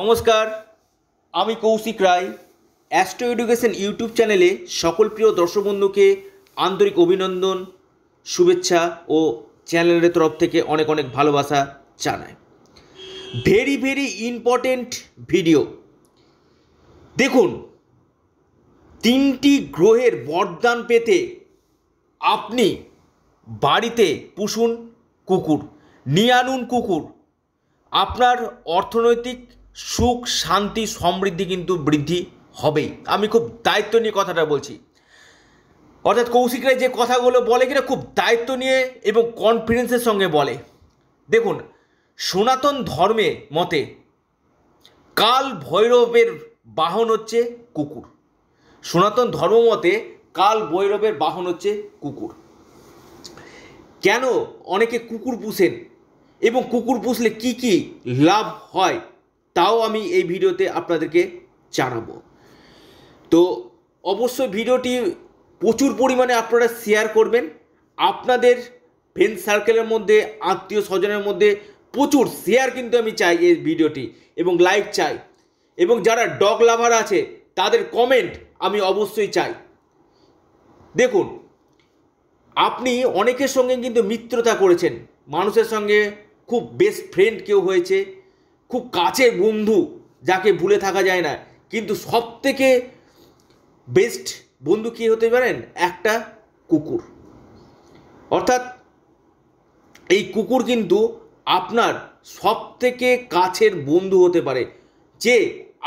নমস্কার আমি Koushik Roy astro education YouTube চ্যানেলে সকল প্রিয় দর্শক বন্ধুকে আন্তরিক অভিনন্দন শুভেচ্ছা ও চ্যানেলের তরফ থেকে অনেক অনেক ভালোবাসা জানায় ভেরি ভেরি ইম্পর্টেন্ট ভিডিও দেখুন তিনটি গ্রহের বরদান পেতে আপনি বাড়িতে পুষুন কুকুর নিয়ে আনুন কুকুর আপনার অর্থনৈতিক সুখ শান্তি সমৃদ্ধি কিন্তু বৃদ্ধি হবেই আমি খুব দায়িত্ব নিয়ে কথাটা বলছি অর্থাৎ কৌশিক রায় যে কথাগুলো বলে কিনা খুব দায়িত্ব নিয়ে এবং কনফিডেন্সের সঙ্গে বলে দেখুন সনাতন ধর্মে মতে কাল ভৈরবের বাহন হচ্ছে কুকুর সনাতন ধর্ম মতে কাল ভৈরবের বাহন হচ্ছে কুকুর কেন অনেকে কুকুর পুষেন এবং কুকুর পুষলে কি কি লাভ হয় তাও আমি এই ভিডিওতে আপনাদেরকে জানাবো তো অবশ্যই ভিডিওটি প্রচুর পরিমাণে আপনারা শেয়ার করবেন আপনাদের ফ্রেন্ড সার্কেলের মধ্যে আত্মীয় স্বজনের মধ্যে প্রচুর শেয়ার কিন্তু আমি চাই এই ভিডিওটি এবং লাইক চাই এবং যারা ডগ লাভার আছে তাদের কমেন্ট আমি অবশ্যই চাই দেখুন আপনি অনেকের সঙ্গে কিন্তু মিত্রতা করেছেন মানুষের সঙ্গে খুব বেস্ট ফ্রেন্ড কেউ হয়েছে খুব কাছের বন্ধু যাকে ভুলে থাকা যায় না কিন্তু সব থেকে বেস্ট বন্ধু কী হতে পারেন একটা কুকুর অর্থাৎ এই কুকুর কিন্তু আপনার সব থেকে কাছের বন্ধু হতে পারে যে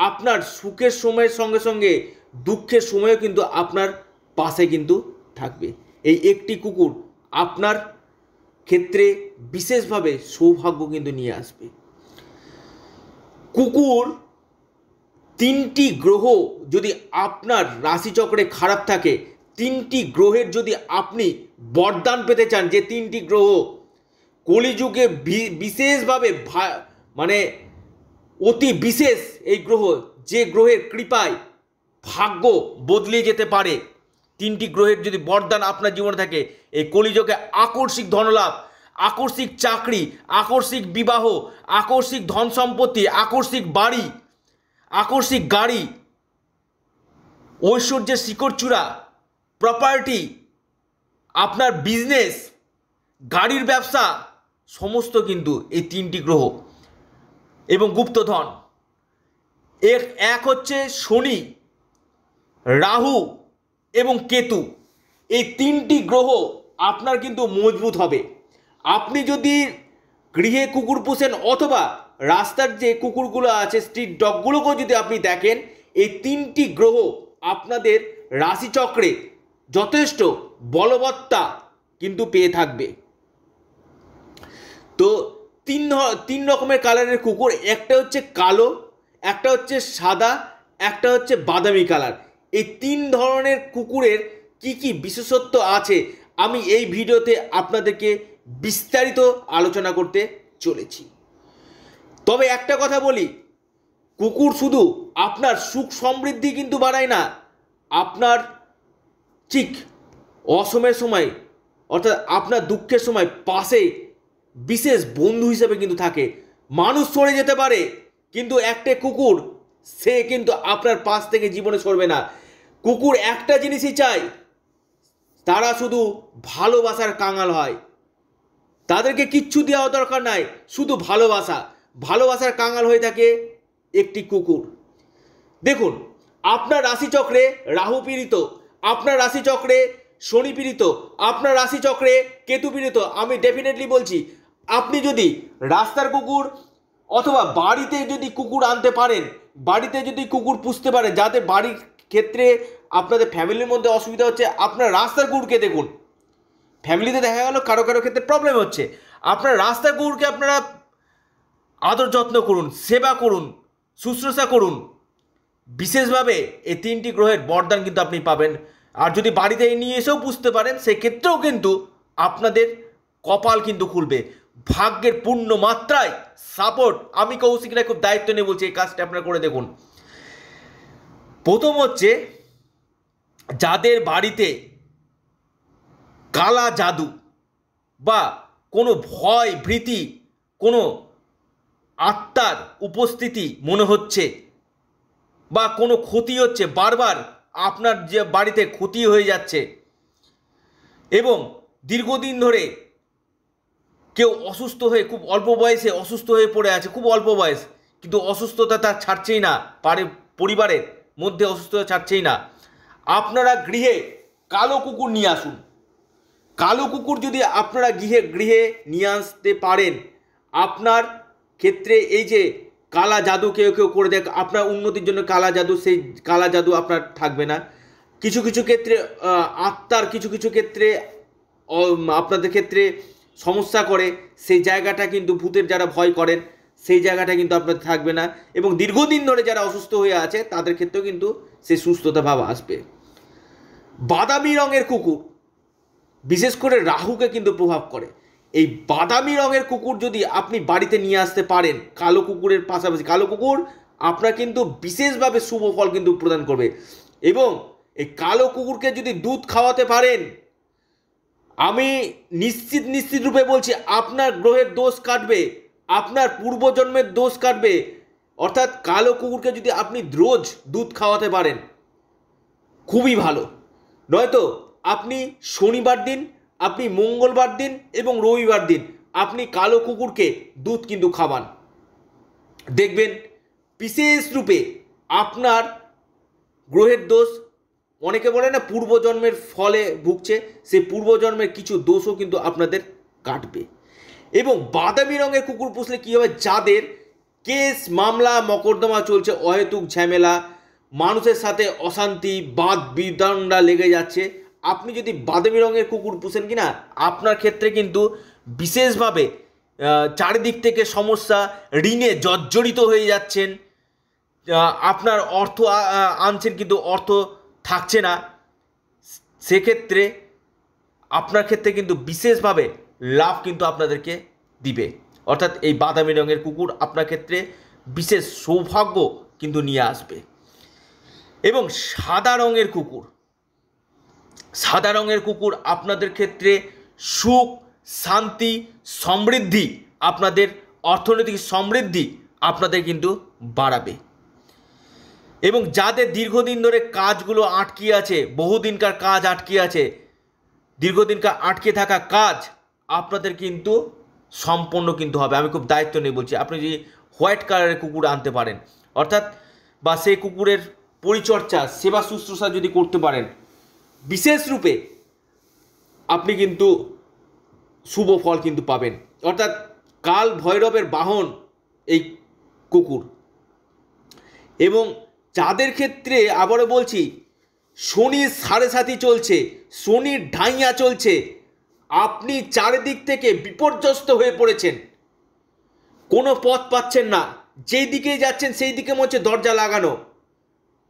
আপনার সুখের সময়ের সঙ্গে সঙ্গে দুঃখের সময়ও কিন্তু আপনার পাশে কিন্তু থাকবে এই একটি কুকুর আপনার ক্ষেত্রে বিশেষভাবে সৌভাগ্য কিন্তু নিয়ে আসবে কুকুর তিনটি গ্রহ যদি আপনার রাশিচক্রে খারাপ থাকে তিনটি গ্রহের যদি আপনি বরদান পেতে চান যে তিনটি গ্রহ কলিযুগে বিশেষভাবে মানে অতি বিশেষ এই গ্রহ যে গ্রহের কৃপায় ভাগ্য বদলিয়ে যেতে পারে তিনটি গ্রহের যদি বরদান আপনার জীবনে থাকে এই কলিযুগে আকর্ষিক ধনলাভ আকস্মিক চাকরি আকস্মিক বিবাহ আকস্মিক ধন সম্পত্তি আকস্মিক বাড়ি আকস্মিক গাড়ি ঐশ্বর্যের শিকড়চূড়া প্রপার্টি আপনার বিজনেস গাড়ির ব্যবসা সমস্ত কিন্তু এই তিনটি গ্রহ এবং গুপ্তধন এর এক হচ্ছে শনি রাহু এবং কেতু এই তিনটি গ্রহ আপনার কিন্তু মজবুত হবে আপনি যদি গৃহে কুকুর পুষেন অথবা রাস্তার যে কুকুরগুলো আছে স্ট্রিট ডগগুলোকেও যদি আপনি দেখেন এই তিনটি গ্রহ আপনাদের রাশিচক্রে যথেষ্ট বলবত্তা কিন্তু পেয়ে থাকবে তো তিন তিন রকমের কালারের কুকুর একটা হচ্ছে কালো একটা হচ্ছে সাদা একটা হচ্ছে বাদামি কালার এই তিন ধরনের কুকুরের কি কি বিশেষত্ব আছে আমি এই ভিডিওতে আপনাদেরকে বিস্তারিত আলোচনা করতে চলেছি তবে একটা কথা বলি কুকুর শুধু আপনার সুখ সমৃদ্ধি কিন্তু বাড়ায় না আপনার ঠিক অসমের সময় অর্থাৎ আপনার দুঃখের সময় পাশে বিশেষ বন্ধু হিসেবে কিন্তু থাকে মানুষ সরে যেতে পারে কিন্তু একটা কুকুর সে কিন্তু আপনার পাশ থেকে জীবনে সরবে না কুকুর একটা জিনিসই চায় তারা শুধু ভালোবাসার কাঙাল হয় তাদেরকে কিচ্ছু দেওয়া দরকার নাই শুধু ভালোবাসা ভালোবাসার কাঙাল হয়ে থাকে একটি কুকুর দেখুন আপনার রাশিচক্রে রাহু পীড়িত আপনার রাশিচক্রে শনি পীড়িত আপনার রাশিচক্রে কেতু পীড়িত আমি ডেফিনেটলি বলছি আপনি যদি রাস্তার কুকুর অথবা বাড়িতে যদি কুকুর আনতে পারেন বাড়িতে যদি কুকুর পুষতে পারেন যাতে বাড়ির ক্ষেত্রে আপনাদের ফ্যামিলির মধ্যে অসুবিধা হচ্ছে আপনার রাস্তার কুকুরকে দেখুন ফ্যামিলিতে দেখা গেল কারো কারো ক্ষেত্রে প্রবলেম হচ্ছে আপনার রাস্তা কুকুরকে আপনারা আদর যত্ন করুন সেবা করুন শুশ্রূষা করুন বিশেষভাবে এই তিনটি গ্রহের বরদান কিন্তু আপনি পাবেন আর যদি বাড়িতে নিয়ে এসেও বুঝতে পারেন সেক্ষেত্রেও কিন্তু আপনাদের কপাল কিন্তু খুলবে ভাগ্যের পূর্ণ মাত্রায় সাপোর্ট আমি কৌশিকরা খুব দায়িত্ব নিয়ে বলছি এই কাজটা আপনারা করে দেখুন প্রথম হচ্ছে যাদের বাড়িতে কালা জাদু বা কোনো ভয় ভীতি কোনো আত্মার উপস্থিতি মনে হচ্ছে বা কোনো ক্ষতি হচ্ছে বারবার আপনার যে বাড়িতে ক্ষতি হয়ে যাচ্ছে এবং দীর্ঘদিন ধরে কেউ অসুস্থ হয়ে খুব অল্প বয়সে অসুস্থ হয়ে পড়ে আছে খুব অল্প বয়স কিন্তু অসুস্থতা তার ছাড়ছেই না পারে পরিবারের মধ্যে অসুস্থতা ছাড়ছেই না আপনারা গৃহে কালো কুকুর নিয়ে আসুন কালো কুকুর যদি আপনারা গৃহে গৃহে নিয়ে আসতে পারেন আপনার ক্ষেত্রে এই যে কালা জাদু কেউ কেউ করে দেখ আপনার উন্নতির জন্য কালা জাদু সেই কালা জাদু আপনার থাকবে না কিছু কিছু ক্ষেত্রে আত্মার কিছু কিছু ক্ষেত্রে আপনাদের ক্ষেত্রে সমস্যা করে সেই জায়গাটা কিন্তু ভূতের যারা ভয় করেন সেই জায়গাটা কিন্তু আপনার থাকবে না এবং দীর্ঘদিন ধরে যারা অসুস্থ হয়ে আছে তাদের ক্ষেত্রেও কিন্তু সেই সুস্থতা ভাব আসবে বাদামি রঙের কুকুর বিশেষ করে রাহুকে কিন্তু প্রভাব করে এই বাদামি রঙের কুকুর যদি আপনি বাড়িতে নিয়ে আসতে পারেন কালো কুকুরের পাশাপাশি কালো কুকুর আপনার কিন্তু বিশেষভাবে শুভ ফল কিন্তু প্রদান করবে এবং এই কালো কুকুরকে যদি দুধ খাওয়াতে পারেন আমি নিশ্চিত নিশ্চিত রূপে বলছি আপনার গ্রহের দোষ কাটবে আপনার পূর্বজন্মের দোষ কাটবে অর্থাৎ কালো কুকুরকে যদি আপনি রোজ দুধ খাওয়াতে পারেন খুবই ভালো নয়তো আপনি শনিবার দিন আপনি মঙ্গলবার দিন এবং রবিবার দিন আপনি কালো কুকুরকে দুধ কিন্তু খাওয়ান দেখবেন বিশেষ রূপে আপনার গ্রহের দোষ অনেকে বলে না পূর্বজন্মের ফলে ভুগছে সেই পূর্বজন্মের কিছু দোষও কিন্তু আপনাদের কাটবে এবং বাদামি রঙের কুকুর পুষলে কী হবে যাদের কেস মামলা মকদ্দমা চলছে অহেতুক ঝামেলা মানুষের সাথে অশান্তি বাদ বিদণ্ডা লেগে যাচ্ছে আপনি যদি বাদামি রঙের কুকুর পুষেন কি না আপনার ক্ষেত্রে কিন্তু বিশেষভাবে চারিদিক থেকে সমস্যা ঋণে জর্জরিত হয়ে যাচ্ছেন আপনার অর্থ আনছেন কিন্তু অর্থ থাকছে না সেক্ষেত্রে আপনার ক্ষেত্রে কিন্তু বিশেষভাবে লাভ কিন্তু আপনাদেরকে দিবে অর্থাৎ এই বাদামি রঙের কুকুর আপনার ক্ষেত্রে বিশেষ সৌভাগ্য কিন্তু নিয়ে আসবে এবং সাদা রঙের কুকুর সাদা রঙের কুকুর আপনাদের ক্ষেত্রে সুখ শান্তি সমৃদ্ধি আপনাদের অর্থনৈতিক সমৃদ্ধি আপনাদের কিন্তু বাড়াবে এবং যাদের দীর্ঘদিন ধরে কাজগুলো আটকে আছে বহুদিনকার কাজ আটকে আছে দীর্ঘদিনকার আটকে থাকা কাজ আপনাদের কিন্তু সম্পন্ন কিন্তু হবে আমি খুব দায়িত্ব নিয়ে বলছি আপনি যদি হোয়াইট কালারের কুকুর আনতে পারেন অর্থাৎ বা সেই কুকুরের পরিচর্যা সেবা শুশ্রূষা যদি করতে পারেন বিশেষ রূপে আপনি কিন্তু শুভ ফল কিন্তু পাবেন অর্থাৎ কাল ভৈরবের বাহন এই কুকুর এবং যাদের ক্ষেত্রে আবারও বলছি শনির সাড়ে সাথী চলছে শনির ঢাইয়া চলছে আপনি চারিদিক থেকে বিপর্যস্ত হয়ে পড়েছেন কোনো পথ পাচ্ছেন না যেই দিকে যাচ্ছেন সেই দিকে মনে হচ্ছে দরজা লাগানো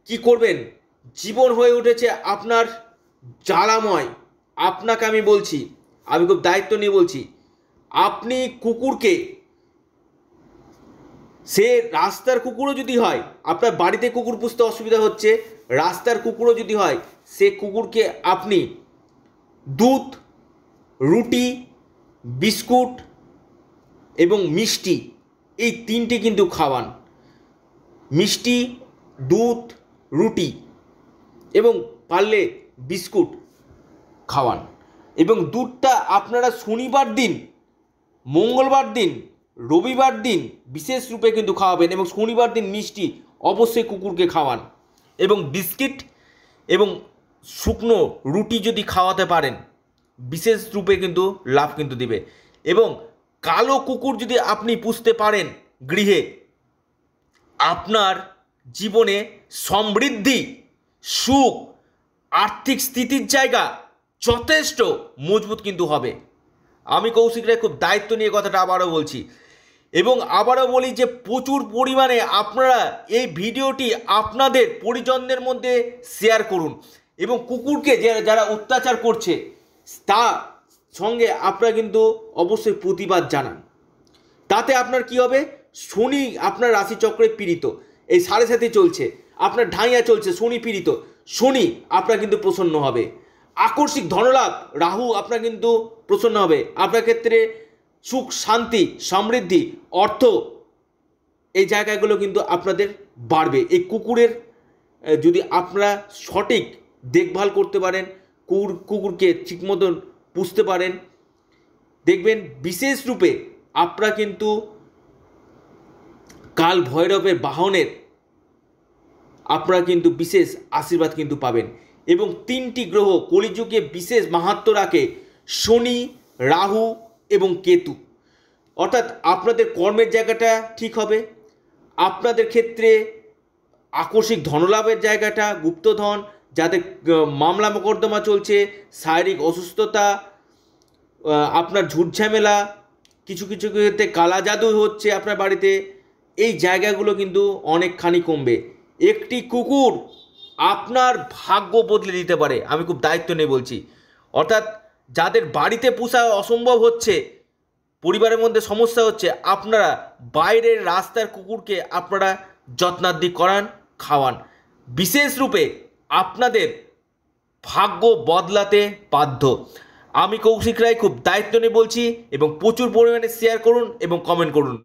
কি করবেন জীবন হয়ে উঠেছে আপনার জ্বালাময় আপনাকে আমি বলছি আমি খুব দায়িত্ব নিয়ে বলছি আপনি কুকুরকে সে রাস্তার কুকুরও যদি হয় আপনার বাড়িতে কুকুর পুষতে অসুবিধা হচ্ছে রাস্তার কুকুরও যদি হয় সে কুকুরকে আপনি দুধ রুটি বিস্কুট এবং মিষ্টি এই তিনটি কিন্তু খাওয়ান মিষ্টি দুধ রুটি এবং পারলে বিস্কুট খাওয়ান এবং দুধটা আপনারা শনিবার দিন মঙ্গলবার দিন রবিবার দিন বিশেষ রূপে কিন্তু খাওয়াবেন এবং শনিবার দিন মিষ্টি অবশ্যই কুকুরকে খাওয়ান এবং বিস্কিট এবং শুকনো রুটি যদি খাওয়াতে পারেন বিশেষ রূপে কিন্তু লাভ কিন্তু দিবে এবং কালো কুকুর যদি আপনি পুষতে পারেন গৃহে আপনার জীবনে সমৃদ্ধি সুখ আর্থিক স্থিতির জায়গা যথেষ্ট মজবুত কিন্তু হবে আমি কৌশিক রায় খুব দায়িত্ব নিয়ে কথাটা আবারও বলছি এবং আবারও বলি যে প্রচুর পরিমাণে আপনারা এই ভিডিওটি আপনাদের পরিজনদের মধ্যে শেয়ার করুন এবং কুকুরকে যারা অত্যাচার করছে তা সঙ্গে আপনারা কিন্তু অবশ্যই প্রতিবাদ জানান তাতে আপনার কি হবে শনি আপনার রাশিচক্রে পীড়িত এই সাড়ে সাথে চলছে আপনার ঢাইয়া চলছে শনি পীড়িত শনি আপনার কিন্তু প্রসন্ন হবে আকস্মিক ধনলাভ রাহু আপনার কিন্তু প্রসন্ন হবে আপনার ক্ষেত্রে সুখ শান্তি সমৃদ্ধি অর্থ এই জায়গাগুলো কিন্তু আপনাদের বাড়বে এই কুকুরের যদি আপনারা সঠিক দেখভাল করতে পারেন কুকুর কুকুরকে ঠিক মতন পুষতে পারেন দেখবেন বিশেষ রূপে আপনারা কিন্তু কাল ভৈরবের বাহনের আপনারা কিন্তু বিশেষ আশীর্বাদ কিন্তু পাবেন এবং তিনটি গ্রহ কলিযুগে বিশেষ মাহাত্ম রাখে শনি রাহু এবং কেতু অর্থাৎ আপনাদের কর্মের জায়গাটা ঠিক হবে আপনাদের ক্ষেত্রে আকস্মিক ধনলাভের জায়গাটা গুপ্তধন যাদের মামলা মোকদ্দমা চলছে শারীরিক অসুস্থতা আপনার ঝুটঝামেলা কিছু কিছু ক্ষেত্রে কালা জাদু হচ্ছে আপনার বাড়িতে এই জায়গাগুলো কিন্তু অনেকখানি কমবে একটি কুকুর আপনার ভাগ্য বদলে দিতে পারে আমি খুব দায়িত্ব নিয়ে বলছি অর্থাৎ যাদের বাড়িতে পোষা অসম্ভব হচ্ছে পরিবারের মধ্যে সমস্যা হচ্ছে আপনারা বাইরের রাস্তার কুকুরকে আপনারা যত্নাদি করান খাওয়ান বিশেষ রূপে আপনাদের ভাগ্য বদলাতে বাধ্য আমি কৌশিক রায় খুব দায়িত্ব নিয়ে বলছি এবং প্রচুর পরিমাণে শেয়ার করুন এবং কমেন্ট করুন